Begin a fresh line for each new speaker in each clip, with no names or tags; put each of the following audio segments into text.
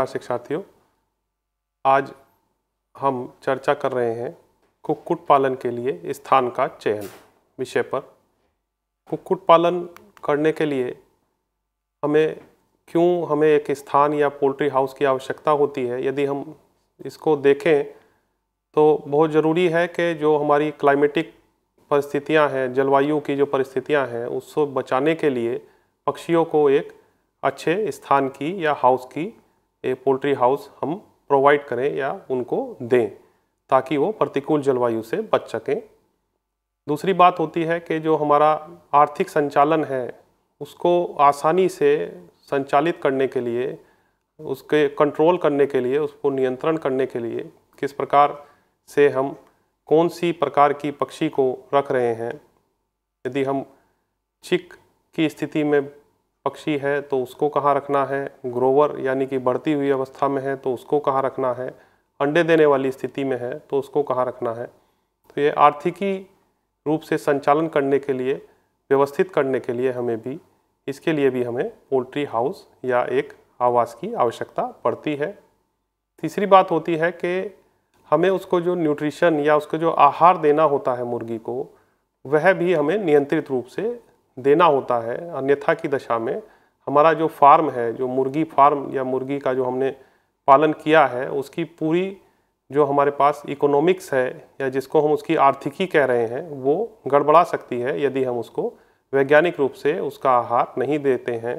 नमस्कार शिक्षार्थियों आज हम चर्चा कर रहे हैं कुक्कुट पालन के लिए स्थान का चयन विषय पर कुक्कुट पालन करने के लिए हमें क्यों हमें एक स्थान या पोल्ट्री हाउस की आवश्यकता होती है यदि हम इसको देखें तो बहुत ज़रूरी है कि जो हमारी क्लाइमेटिक परिस्थितियां हैं जलवायु की जो परिस्थितियां हैं उसको बचाने के लिए पक्षियों को एक अच्छे स्थान की या हाउस की ए पोल्ट्री हाउस हम प्रोवाइड करें या उनको दें ताकि वो प्रतिकूल जलवायु से बच सकें दूसरी बात होती है कि जो हमारा आर्थिक संचालन है उसको आसानी से संचालित करने के लिए उसके कंट्रोल करने के लिए उसको नियंत्रण करने के लिए किस प्रकार से हम कौन सी प्रकार की पक्षी को रख रहे हैं यदि हम चिक की स्थिति में पक्षी है तो उसको कहाँ रखना है ग्रोवर यानी कि बढ़ती हुई अवस्था में है तो उसको कहाँ रखना है अंडे देने वाली स्थिति में है तो उसको कहाँ रखना है तो ये आर्थिकी रूप से संचालन करने के लिए व्यवस्थित करने के लिए हमें भी इसके लिए भी हमें पोल्ट्री हाउस या एक आवास की आवश्यकता पड़ती है तीसरी बात होती है कि हमें उसको जो न्यूट्रिशन या उसको जो आहार देना होता है मुर्गी को वह भी हमें नियंत्रित रूप से देना होता है अन्यथा की दशा में हमारा जो फार्म है जो मुर्गी फार्म या मुर्गी का जो हमने पालन किया है उसकी पूरी जो हमारे पास इकोनॉमिक्स है या जिसको हम उसकी आर्थिकी कह रहे हैं वो गड़बड़ा सकती है यदि हम उसको वैज्ञानिक रूप से उसका आहार नहीं देते हैं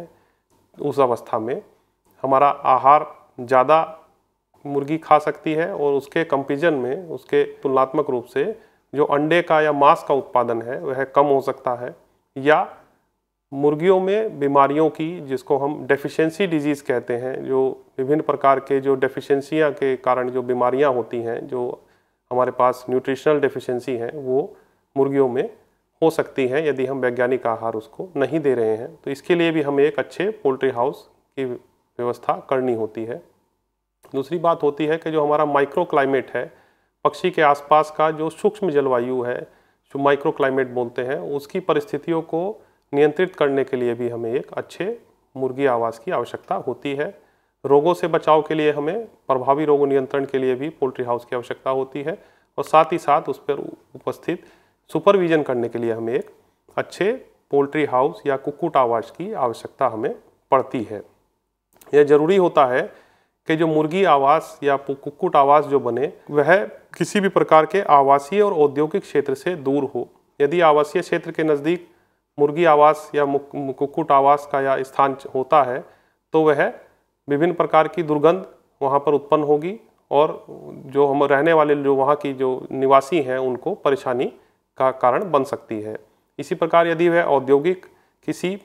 उस अवस्था में हमारा आहार ज़्यादा मुर्गी खा सकती है और उसके कंपेरिजन में उसके तुलनात्मक रूप से जो अंडे का या मांस का उत्पादन है वह कम हो सकता है या मुर्गियों में बीमारियों की जिसको हम डेफिशिएंसी डिजीज़ कहते हैं जो विभिन्न प्रकार के जो डेफिशिएंसियां के कारण जो बीमारियाँ होती हैं जो हमारे पास न्यूट्रिशनल डेफिशिएंसी हैं वो मुर्गियों में हो सकती हैं यदि हम वैज्ञानिक आहार उसको नहीं दे रहे हैं तो इसके लिए भी हमें एक अच्छे पोल्ट्री हाउस की व्यवस्था करनी होती है दूसरी बात होती है कि जो हमारा माइक्रो क्लाइमेट है पक्षी के आसपास का जो सूक्ष्म जलवायु है जो माइक्रो क्लाइमेट बोलते हैं उसकी परिस्थितियों को नियंत्रित करने के लिए भी हमें एक अच्छे मुर्गी आवास की आवश्यकता होती है रोगों से बचाव के लिए हमें प्रभावी रोग नियंत्रण के लिए भी पोल्ट्री हाउस की आवश्यकता होती है और साथ ही साथ उस पर उपस्थित सुपरविजन करने के लिए हमें एक अच्छे पोल्ट्री हाउस या कुक्कुट आवास की आवश्यकता हमें पड़ती है यह ज़रूरी होता है कि जो मुर्गी आवास या कुक्कुट आवास जो बने वह किसी भी प्रकार के आवासीय और औद्योगिक क्षेत्र से दूर हो यदि आवासीय क्षेत्र के नज़दीक मुर्गी आवास या कुक्कुट आवास का या स्थान होता है तो वह विभिन्न प्रकार की दुर्गंध वहाँ पर उत्पन्न होगी और जो हम रहने वाले जो वहाँ की जो निवासी हैं उनको परेशानी का कारण बन सकती है इसी प्रकार यदि वह औद्योगिक किसी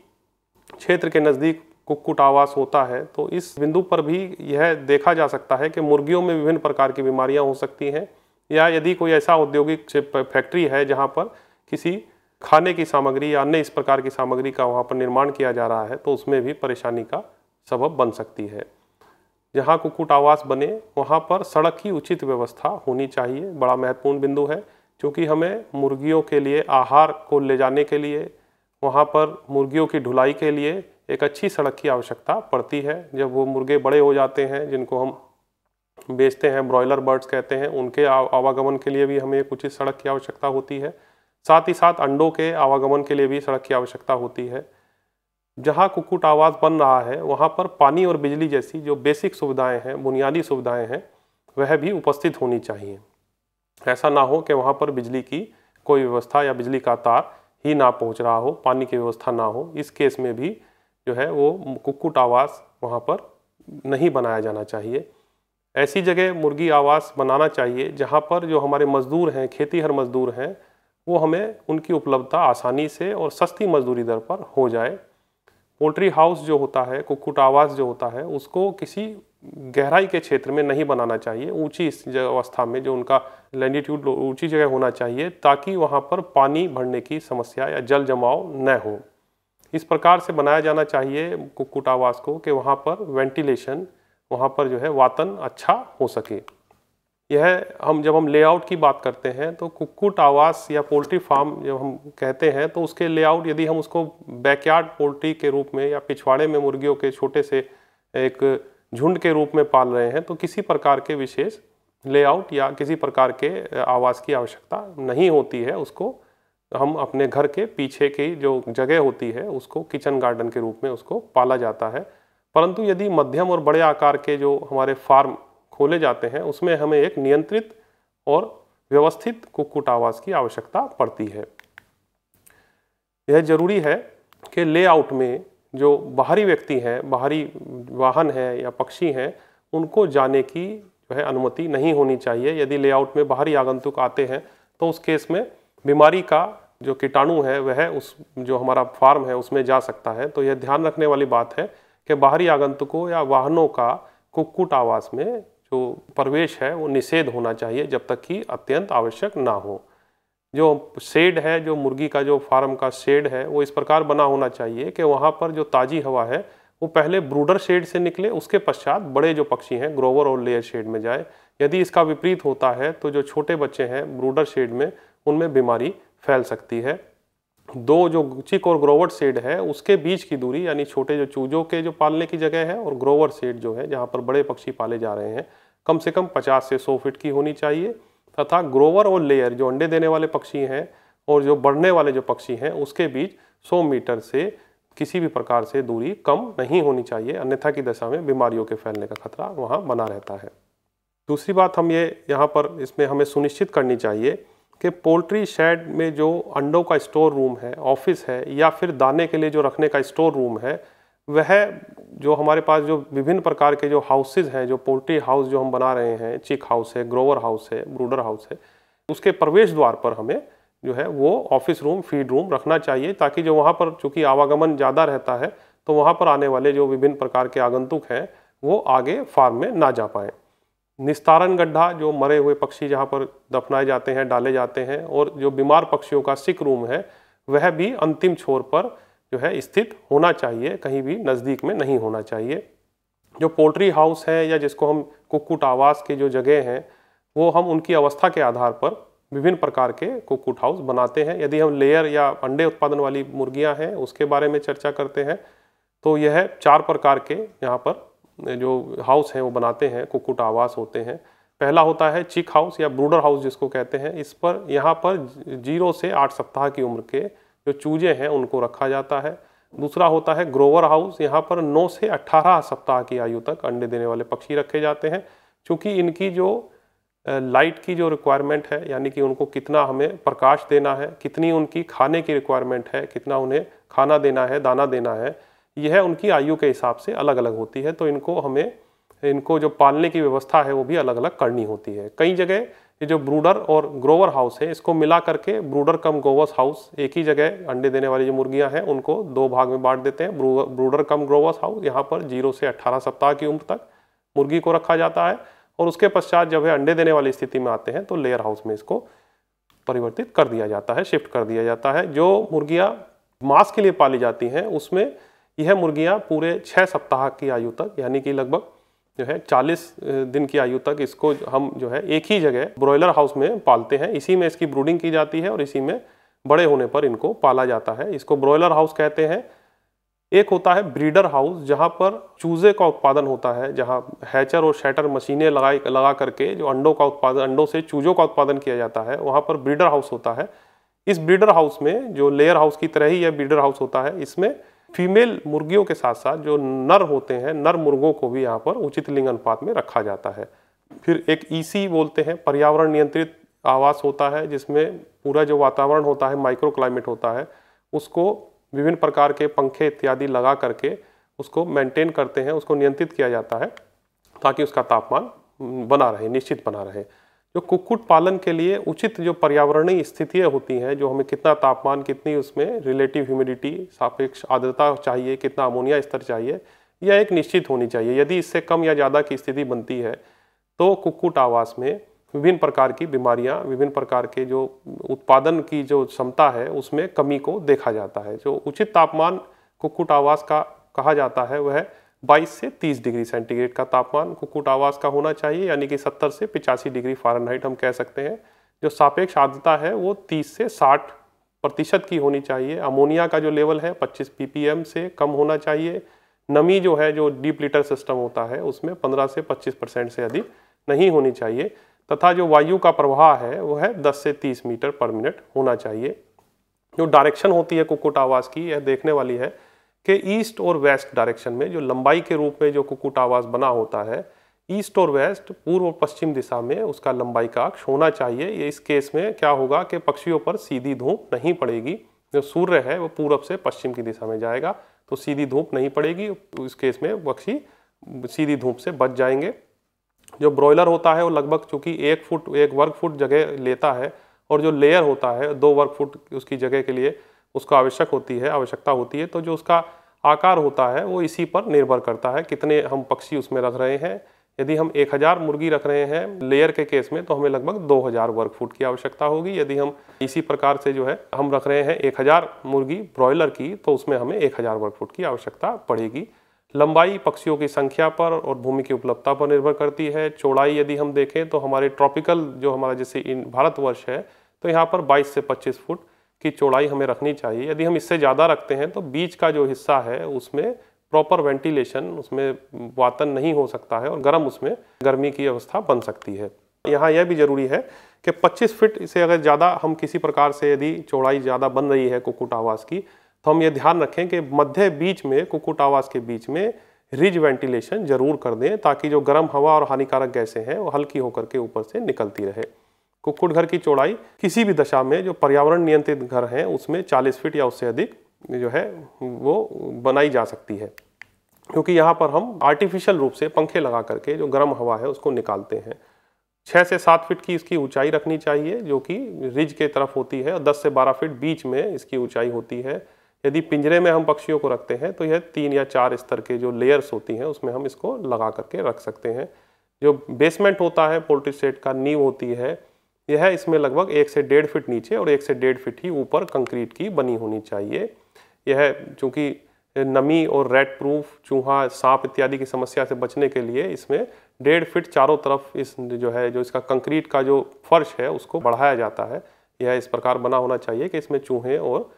क्षेत्र के नज़दीक कुक्कुट आवास होता है तो इस बिंदु पर भी यह देखा जा सकता है कि मुर्गियों में विभिन्न प्रकार की बीमारियां हो सकती हैं या यदि कोई ऐसा औद्योगिक फैक्ट्री है जहां पर किसी खाने की सामग्री या अन्य इस प्रकार की सामग्री का वहाँ पर निर्माण किया जा रहा है तो उसमें भी परेशानी का सबब बन सकती है जहाँ कुक्कुट आवास बने वहाँ पर सड़क की उचित व्यवस्था होनी चाहिए बड़ा महत्वपूर्ण बिंदु है क्योंकि हमें मुर्गियों के लिए आहार को ले जाने के लिए वहाँ पर मुर्गियों की ढुलाई के लिए एक अच्छी सड़क की आवश्यकता पड़ती है जब वो मुर्गे बड़े हो जाते हैं जिनको हम बेचते हैं ब्रॉयलर बर्ड्स कहते हैं उनके आवागमन के लिए भी हमें एक उचित सड़क की आवश्यकता होती है साथ ही साथ अंडों के आवागमन के लिए भी सड़क की आवश्यकता होती है जहाँ कुक्कुट आवाज़ बन रहा है वहाँ पर पानी और बिजली जैसी जो बेसिक सुविधाएँ हैं बुनियादी सुविधाएँ हैं वह भी उपस्थित होनी चाहिए ऐसा ना हो कि वहाँ पर बिजली की कोई व्यवस्था या बिजली का तार ही ना पहुँच रहा हो पानी की व्यवस्था ना हो इस केस में भी जो है वो कुक्कुट आवास वहाँ पर नहीं बनाया जाना चाहिए ऐसी जगह मुर्गी आवास बनाना चाहिए जहाँ पर जो हमारे मज़दूर हैं खेती हर मज़दूर हैं वो हमें उनकी उपलब्धता आसानी से और सस्ती मजदूरी दर पर हो जाए पोल्ट्री हाउस जो होता है कुक्कुट आवास जो होता है उसको किसी गहराई के क्षेत्र में नहीं बनाना चाहिए ऊंची अवस्था में जो उनका लैंडिट्यूड ऊंची जगह होना चाहिए ताकि वहाँ पर पानी भरने की समस्या या जल जमाव न हो इस प्रकार से बनाया जाना चाहिए कुक्कुट आवास को कि वहाँ पर वेंटिलेशन वहाँ पर जो है वातन अच्छा हो सके यह हम जब हम लेआउट की बात करते हैं तो कुक्कुट आवास या पोल्ट्री फार्म जब हम कहते हैं तो उसके लेआउट यदि हम उसको बैकयार्ड पोल्ट्री के रूप में या पिछवाड़े में मुर्गियों के छोटे से एक झुंड के रूप में पाल रहे हैं तो किसी प्रकार के विशेष लेआउट या किसी प्रकार के आवास की आवश्यकता नहीं होती है उसको हम अपने घर के पीछे की जो जगह होती है उसको किचन गार्डन के रूप में उसको पाला जाता है परंतु यदि मध्यम और बड़े आकार के जो हमारे फार्म खोले जाते हैं उसमें हमें एक नियंत्रित और व्यवस्थित कुक्कुट आवास की आवश्यकता पड़ती है यह जरूरी है कि लेआउट में जो बाहरी व्यक्ति हैं बाहरी वाहन हैं या पक्षी हैं उनको जाने की जो है अनुमति नहीं होनी चाहिए यदि लेआउट में बाहरी आगंतुक आते हैं तो उस केस में बीमारी का जो कीटाणु है वह उस जो हमारा फार्म है उसमें जा सकता है तो यह ध्यान रखने वाली बात है कि बाहरी आगंतुकों या वाहनों का कुक्कुट आवास में जो प्रवेश है वो निषेध होना चाहिए जब तक कि अत्यंत आवश्यक ना हो जो शेड है जो मुर्गी का जो फार्म का शेड है वो इस प्रकार बना होना चाहिए कि वहाँ पर जो ताज़ी हवा है वो पहले ब्रूडर शेड से निकले उसके पश्चात बड़े जो पक्षी हैं ग्रोवर और लेयर शेड में जाए यदि इसका विपरीत होता है तो जो छोटे बच्चे हैं ब्रूडर शेड में उनमें बीमारी फैल सकती है दो जो चिक और ग्रोवर सेड है उसके बीच की दूरी यानी छोटे जो चूजों के जो पालने की जगह है और ग्रोवर सेड जो है जहाँ पर बड़े पक्षी पाले जा रहे हैं कम से कम 50 से 100 फीट की होनी चाहिए तथा ग्रोवर और लेयर जो अंडे देने वाले पक्षी हैं और जो बढ़ने वाले जो पक्षी हैं उसके बीच 100 मीटर से किसी भी प्रकार से दूरी कम नहीं होनी चाहिए अन्यथा की दशा में बीमारियों के फैलने का खतरा वहाँ बना रहता है दूसरी बात हम ये यहाँ पर इसमें हमें सुनिश्चित करनी चाहिए कि पोल्ट्री शेड में जो अंडों का स्टोर रूम है ऑफिस है या फिर दाने के लिए जो रखने का स्टोर रूम है वह जो हमारे पास जो विभिन्न प्रकार के जो हाउसेज हैं जो पोल्ट्री हाउस जो हम बना रहे हैं चिक हाउस है ग्रोवर हाउस है ब्रूडर हाउस है उसके प्रवेश द्वार पर हमें जो है वो ऑफिस रूम फीड रूम रखना चाहिए ताकि जो वहाँ पर चूँकि आवागमन ज़्यादा रहता है तो वहाँ पर आने वाले जो विभिन्न प्रकार के आगंतुक हैं वो आगे फार्म में ना जा पाएँ निस्तारण गड्ढा जो मरे हुए पक्षी जहाँ पर दफनाए जाते हैं डाले जाते हैं और जो बीमार पक्षियों का सिक रूम है वह भी अंतिम छोर पर जो है स्थित होना चाहिए कहीं भी नज़दीक में नहीं होना चाहिए जो पोल्ट्री हाउस है या जिसको हम कुक्कुट आवास के जो जगह हैं वो हम उनकी अवस्था के आधार पर विभिन्न प्रकार के कुक्कुट हाउस बनाते हैं यदि हम लेयर या अंडे उत्पादन वाली मुर्गियां हैं उसके बारे में चर्चा करते हैं तो यह चार प्रकार के यहाँ पर जो हाउस हैं वो बनाते हैं कुकुट आवास होते हैं पहला होता है चिक हाउस या ब्रूडर हाउस जिसको कहते हैं इस पर यहाँ पर जीरो से आठ सप्ताह की उम्र के जो चूजे हैं उनको रखा जाता है दूसरा होता है ग्रोवर हाउस यहाँ पर नौ से अट्ठारह सप्ताह की आयु तक अंडे देने वाले पक्षी रखे जाते हैं क्योंकि इनकी जो लाइट की जो रिक्वायरमेंट है यानी कि उनको कितना हमें प्रकाश देना है कितनी उनकी खाने की रिक्वायरमेंट है कितना उन्हें खाना देना है दाना देना है यह उनकी आयु के हिसाब से अलग अलग होती है तो इनको हमें इनको जो पालने की व्यवस्था है वो भी अलग अलग करनी होती है कई जगह ये जो ब्रूडर और ग्रोवर हाउस है इसको मिला करके ब्रूडर कम ग्रोवर्स हाउस एक ही जगह अंडे देने वाली जो मुर्गियां हैं उनको दो भाग में बांट देते हैं ब्रूडर कम ग्रोवर्स हाउस यहाँ पर जीरो से अट्ठारह सप्ताह की उम्र तक मुर्गी को रखा जाता है और उसके पश्चात जब ये अंडे देने वाली स्थिति में आते हैं तो लेयर हाउस में इसको परिवर्तित कर दिया जाता है शिफ्ट कर दिया जाता है जो मुर्गियाँ मांस के लिए पाली जाती हैं उसमें यह मुर्गियाँ पूरे छः सप्ताह की आयु तक यानी कि लगभग जो है 40 दिन की आयु तक इसको हम जो है एक ही जगह ब्रॉयलर हाउस में पालते हैं इसी में इसकी ब्रूडिंग की जाती है और इसी में बड़े होने पर इनको पाला जाता है इसको ब्रॉयलर हाउस कहते हैं एक होता है ब्रीडर हाउस जहाँ पर चूजे का उत्पादन होता है जहाँ हैचर और शैटर मशीनें लगाई लगा करके जो अंडों का उत्पादन अंडों से चूजों का उत्पादन किया जाता है वहाँ पर ब्रीडर हाउस होता है इस ब्रीडर हाउस में जो लेयर हाउस की तरह ही यह ब्रीडर हाउस होता है इसमें फीमेल मुर्गियों के साथ साथ जो नर होते हैं नर मुर्गों को भी यहाँ पर उचित लिंग अनुपात में रखा जाता है फिर एक ईसी बोलते हैं पर्यावरण नियंत्रित आवास होता है जिसमें पूरा जो वातावरण होता है माइक्रो क्लाइमेट होता है उसको विभिन्न प्रकार के पंखे इत्यादि लगा करके उसको मेंटेन करते हैं उसको नियंत्रित किया जाता है ताकि उसका तापमान बना रहे निश्चित बना रहे जो कुक्कुट पालन के लिए उचित जो पर्यावरणीय स्थितियाँ होती हैं जो हमें कितना तापमान कितनी उसमें रिलेटिव ह्यूमिडिटी सापेक्ष आर्द्रता चाहिए कितना अमोनिया स्तर चाहिए यह एक निश्चित होनी चाहिए यदि इससे कम या ज़्यादा की स्थिति बनती है तो कुक्कुट आवास में विभिन्न प्रकार की बीमारियाँ विभिन्न प्रकार के जो उत्पादन की जो क्षमता है उसमें कमी को देखा जाता है जो उचित तापमान कुक्कुट आवास का कहा जाता है वह 22 से 30 डिग्री सेंटीग्रेड का तापमान कुकुट आवास का होना चाहिए यानी कि 70 से 85 डिग्री फारेनहाइट हम कह सकते हैं जो सापेक्ष आर्द्रता है वो 30 से 60 प्रतिशत की होनी चाहिए अमोनिया का जो लेवल है 25 पी से कम होना चाहिए नमी जो है जो डीप लीटर सिस्टम होता है उसमें 15 से 25 परसेंट से अधिक नहीं होनी चाहिए तथा जो वायु का प्रवाह है वह है दस से तीस मीटर पर मिनट होना चाहिए जो डायरेक्शन होती है कुकुट आवास की यह देखने वाली है के ईस्ट और वेस्ट डायरेक्शन में जो लंबाई के रूप में जो कुकुट आवास बना होता है ईस्ट और वेस्ट पूर्व और पश्चिम दिशा में उसका लंबाई का अक्ष होना चाहिए ये इस केस में क्या होगा कि पक्षियों पर सीधी धूप नहीं पड़ेगी जो सूर्य है वो पूर्व से पश्चिम की दिशा में जाएगा तो सीधी धूप नहीं पड़ेगी इस केस में पक्षी सीधी धूप से बच जाएंगे जो ब्रॉयलर होता है वो लगभग चूँकि एक फुट एक वर्ग फुट जगह लेता है और जो लेयर होता है दो वर्ग फुट उसकी जगह के लिए उसको आवश्यक होती है आवश्यकता होती है तो जो उसका आकार होता है वो इसी पर निर्भर करता है कितने हम पक्षी उसमें रख रहे हैं यदि हम 1000 मुर्गी रख रहे हैं लेयर के केस में तो हमें लगभग 2000 वर्ग फुट की आवश्यकता होगी यदि हम इसी प्रकार से जो है हम रख रहे हैं 1000 मुर्गी ब्रॉयलर की तो उसमें हमें 1000 वर्ग फुट की आवश्यकता पड़ेगी लंबाई पक्षियों की संख्या पर और भूमि की उपलब्धता पर निर्भर करती है चौड़ाई यदि हम देखें तो हमारे ट्रॉपिकल जो हमारा जैसे भारतवर्ष है तो यहाँ पर बाईस से पच्चीस फुट की चौड़ाई हमें रखनी चाहिए यदि हम इससे ज़्यादा रखते हैं तो बीच का जो हिस्सा है उसमें प्रॉपर वेंटिलेशन उसमें वातन नहीं हो सकता है और गर्म उसमें गर्मी की अवस्था बन सकती है यहाँ यह भी ज़रूरी है कि 25 फीट से अगर ज़्यादा हम किसी प्रकार से यदि चौड़ाई ज़्यादा बन रही है कुकुट आवास की तो हम ये ध्यान रखें कि मध्य बीच में कुकुट आवास के बीच में रिज वेंटिलेशन जरूर कर दें ताकि जो गर्म हवा और हानिकारक गैसें हैं वो हल्की होकर के ऊपर से निकलती रहे कुक्कुट घर की चौड़ाई किसी भी दशा में जो पर्यावरण नियंत्रित घर हैं उसमें 40 फीट या उससे अधिक जो है वो बनाई जा सकती है क्योंकि यहाँ पर हम आर्टिफिशियल रूप से पंखे लगा करके जो गर्म हवा है उसको निकालते हैं छः से सात फीट की इसकी ऊंचाई रखनी चाहिए जो कि रिज के तरफ होती है और दस से बारह फीट बीच में इसकी ऊंचाई होती है यदि पिंजरे में हम पक्षियों को रखते हैं तो यह तीन या चार स्तर के जो लेयर्स होती हैं उसमें हम इसको लगा करके रख सकते हैं जो बेसमेंट होता है पोल्ट्री सेट का नींव होती है यह है इसमें लगभग एक से डेढ़ फिट नीचे और एक से डेढ़ फिट ही ऊपर कंक्रीट की बनी होनी चाहिए यह चूँकि नमी और रेड प्रूफ चूहा सांप इत्यादि की समस्या से बचने के लिए इसमें डेढ़ फिट चारों तरफ इस जो है जो इसका कंक्रीट का जो फर्श है उसको बढ़ाया जाता है यह इस प्रकार बना होना चाहिए कि इसमें चूहे और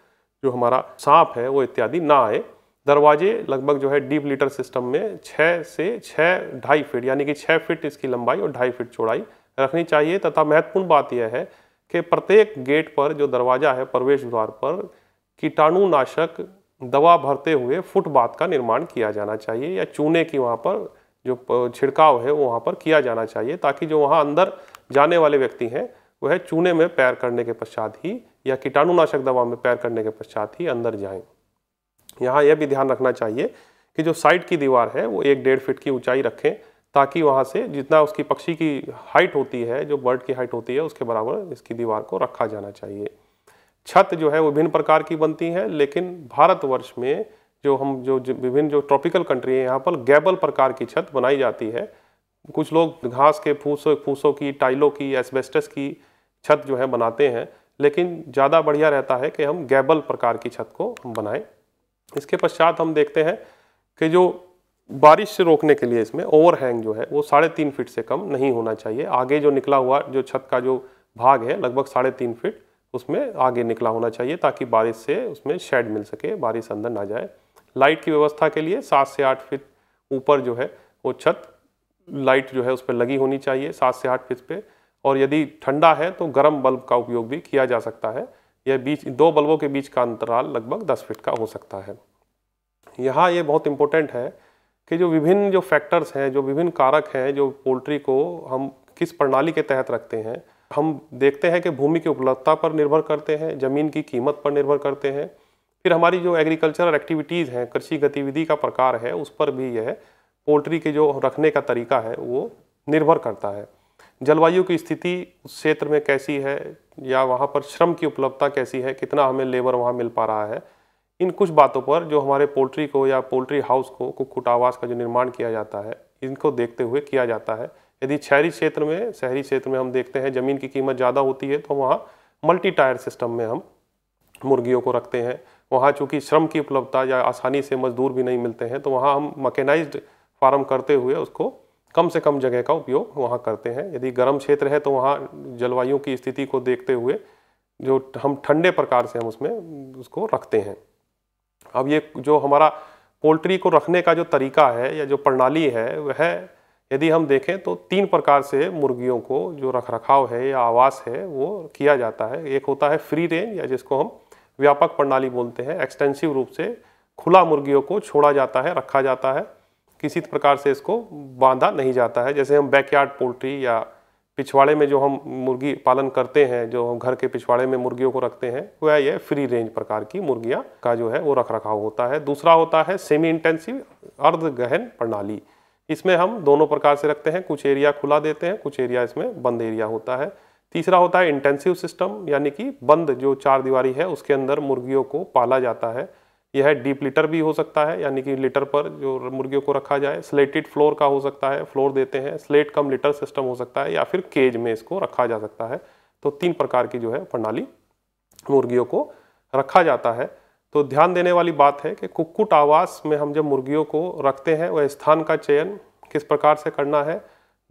जो हमारा सांप है वो इत्यादि ना आए दरवाजे लगभग जो है डीप लीटर सिस्टम में छः से छः ढाई फिट यानी कि छः फिट इसकी लंबाई और ढाई फिट चौड़ाई रखनी चाहिए तथा महत्वपूर्ण बात यह है कि प्रत्येक गेट पर जो दरवाज़ा है प्रवेश द्वार पर कीटाणुनाशक दवा भरते हुए फुटपाथ का निर्माण किया जाना चाहिए या चूने की वहाँ पर जो छिड़काव है वो वहाँ पर किया जाना चाहिए ताकि जो वहाँ अंदर जाने वाले व्यक्ति हैं वह है चूने में पैर करने के पश्चात ही या कीटाणुनाशक दवा में पैर करने के पश्चात ही अंदर जाएं। यहाँ यह भी ध्यान रखना चाहिए कि जो साइड की दीवार है वो एक डेढ़ फिट की ऊंचाई रखें ताकि वहाँ से जितना उसकी पक्षी की हाइट होती है जो बर्ड की हाइट होती है उसके बराबर इसकी दीवार को रखा जाना चाहिए छत जो है विभिन्न प्रकार की बनती है लेकिन भारतवर्ष में जो हम जो विभिन्न जो ट्रॉपिकल कंट्री है यहाँ पर गैबल प्रकार की छत बनाई जाती है कुछ लोग घास के फूसों फूसों की टाइलों की एसबेस्टस की छत जो है बनाते हैं लेकिन ज़्यादा बढ़िया रहता है कि हम गैबल प्रकार की छत को हम बनाएं इसके पश्चात हम देखते हैं कि जो बारिश से रोकने के लिए इसमें ओवरहैंग जो है वो साढ़े तीन फिट से कम नहीं होना चाहिए आगे जो निकला हुआ जो छत का जो भाग है लगभग साढ़े तीन फिट उसमें आगे निकला होना चाहिए ताकि बारिश से उसमें शेड मिल सके बारिश अंदर ना जाए लाइट की व्यवस्था के लिए सात से आठ फिट ऊपर जो है वो छत लाइट जो है उस पर लगी होनी चाहिए सात से आठ फिट पर और यदि ठंडा है तो गर्म बल्ब का उपयोग भी किया जा सकता है यह बीच दो बल्बों के बीच का अंतराल लगभग दस फिट का हो सकता है यहाँ ये बहुत इम्पोर्टेंट है कि जो विभिन्न जो फैक्टर्स हैं जो विभिन्न कारक हैं जो पोल्ट्री को हम किस प्रणाली के तहत रखते हैं हम देखते हैं कि भूमि की उपलब्धता पर निर्भर करते हैं ज़मीन की कीमत पर निर्भर करते हैं फिर हमारी जो एग्रीकल्चरल एक्टिविटीज़ हैं कृषि गतिविधि का प्रकार है उस पर भी यह पोल्ट्री के जो रखने का तरीका है वो निर्भर करता है जलवायु की स्थिति उस क्षेत्र में कैसी है या वहाँ पर श्रम की उपलब्धता कैसी है कितना हमें लेबर वहाँ मिल पा रहा है इन कुछ बातों पर जो हमारे पोल्ट्री को या पोल्ट्री हाउस को कुक्कुट आवास का जो निर्माण किया जाता है इनको देखते हुए किया जाता है यदि शहरी क्षेत्र में शहरी क्षेत्र में हम देखते हैं ज़मीन की कीमत ज़्यादा होती है तो वहाँ मल्टी टायर सिस्टम में हम मुर्गियों को रखते हैं वहाँ चूँकि श्रम की उपलब्धता या आसानी से मजदूर भी नहीं मिलते हैं तो वहाँ हम मकेनाइज फार्म करते हुए उसको कम से कम जगह का उपयोग वहाँ करते हैं यदि गर्म क्षेत्र है तो वहाँ जलवायु की स्थिति को देखते हुए जो हम ठंडे प्रकार से हम उसमें उसको रखते हैं अब ये जो हमारा पोल्ट्री को रखने का जो तरीका है या जो प्रणाली है वह यदि हम देखें तो तीन प्रकार से मुर्गियों को जो रख रखाव है या आवास है वो किया जाता है एक होता है फ्री रेंज या जिसको हम व्यापक प्रणाली बोलते हैं एक्सटेंसिव रूप से खुला मुर्गियों को छोड़ा जाता है रखा जाता है किसी प्रकार से इसको बांधा नहीं जाता है जैसे हम बैकयार्ड पोल्ट्री या पिछवाड़े में जो हम मुर्गी पालन करते हैं जो हम घर के पिछवाड़े में मुर्गियों को रखते हैं वह यह फ्री रेंज प्रकार की मुर्गियाँ का जो है वो रख रखाव होता है दूसरा होता है सेमी इंटेंसिव अर्ध गहन प्रणाली इसमें हम दोनों प्रकार से रखते हैं कुछ एरिया खुला देते हैं कुछ एरिया इसमें बंद एरिया होता है तीसरा होता है इंटेंसिव सिस्टम यानी कि बंद जो चार दीवारी है उसके अंदर मुर्गियों को पाला जाता है यह डीप लीटर भी हो सकता है यानी कि लीटर पर जो मुर्गियों को रखा जाए स्लेटेड फ्लोर का हो सकता है फ्लोर देते हैं स्लेट कम लीटर सिस्टम हो सकता है या फिर केज में इसको रखा जा सकता है तो तीन प्रकार की जो है प्रणाली मुर्गियों को रखा जाता है तो ध्यान देने वाली बात है कि कुक्कुट आवास में हम जब मुर्गियों को रखते हैं वह स्थान का चयन किस प्रकार से करना है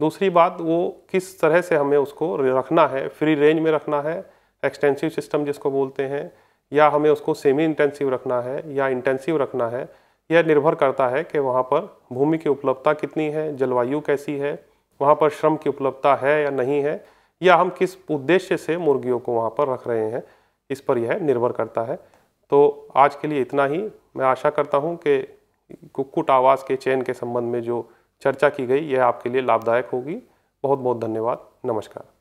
दूसरी बात वो किस तरह से हमें उसको रखना है फ्री रेंज में रखना है एक्सटेंसिव सिस्टम जिसको बोलते हैं या हमें उसको सेमी इंटेंसिव रखना है या इंटेंसिव रखना है यह निर्भर करता है कि वहाँ पर भूमि की उपलब्धता कितनी है जलवायु कैसी है वहाँ पर श्रम की उपलब्धता है या नहीं है या हम किस उद्देश्य से मुर्गियों को वहाँ पर रख रहे हैं इस पर यह निर्भर करता है तो आज के लिए इतना ही मैं आशा करता हूँ कि कुक्कुट आवास के चयन के संबंध में जो चर्चा की गई यह आपके लिए लाभदायक होगी बहुत बहुत धन्यवाद नमस्कार